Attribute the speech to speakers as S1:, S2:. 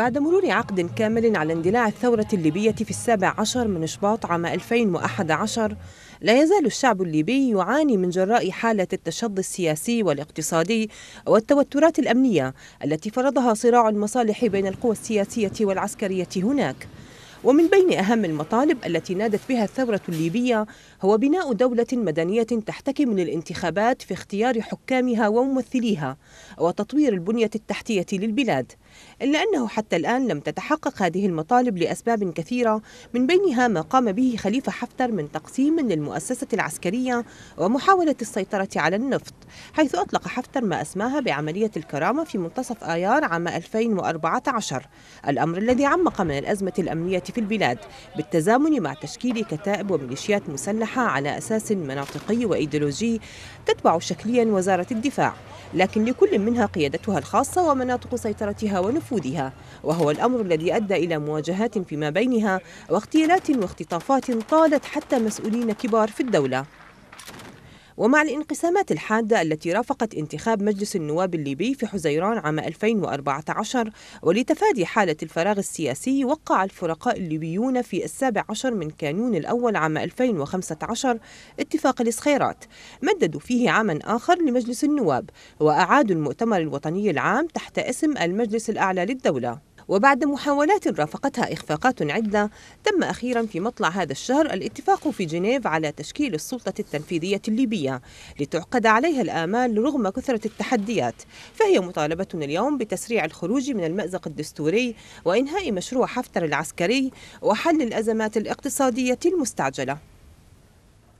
S1: بعد مرور عقد كامل على اندلاع الثورة الليبية في السابع عشر من شباط عام 2011 لا يزال الشعب الليبي يعاني من جراء حالة التشظي السياسي والاقتصادي والتوترات الأمنية التي فرضها صراع المصالح بين القوى السياسية والعسكرية هناك ومن بين أهم المطالب التي نادت بها الثورة الليبية هو بناء دولة مدنية تحتكي من الانتخابات في اختيار حكامها وممثليها وتطوير البنية التحتية للبلاد إلا أنه حتى الآن لم تتحقق هذه المطالب لأسباب كثيرة من بينها ما قام به خليفة حفتر من تقسيم للمؤسسة العسكرية ومحاولة السيطرة على النفط حيث أطلق حفتر ما أسماها بعملية الكرامة في منتصف آيار عام 2014 الأمر الذي عمق من الأزمة الأمنية في البلاد بالتزامن مع تشكيل كتائب وميليشيات مسلحة على أساس مناطقي وإيديولوجي تتبع شكليا وزارة الدفاع لكن لكل منها قيادتها الخاصة ومناطق سيطرتها ونفوذها وهو الأمر الذي أدى إلى مواجهات فيما بينها واغتيالات واختطافات طالت حتى مسؤولين كبار في الدولة ومع الانقسامات الحادة التي رافقت انتخاب مجلس النواب الليبي في حزيران عام 2014 ولتفادي حالة الفراغ السياسي وقع الفرقاء الليبيون في السابع عشر من كانون الأول عام 2015 اتفاق الإسخيرات مددوا فيه عاما آخر لمجلس النواب وأعادوا المؤتمر الوطني العام تحت اسم المجلس الأعلى للدولة وبعد محاولات رافقتها إخفاقات عدة تم أخيرا في مطلع هذا الشهر الاتفاق في جنيف على تشكيل السلطة التنفيذية الليبية لتعقد عليها الآمال رغم كثرة التحديات فهي مطالبة اليوم بتسريع الخروج من المأزق الدستوري وإنهاء مشروع حفتر العسكري وحل الأزمات الاقتصادية المستعجلة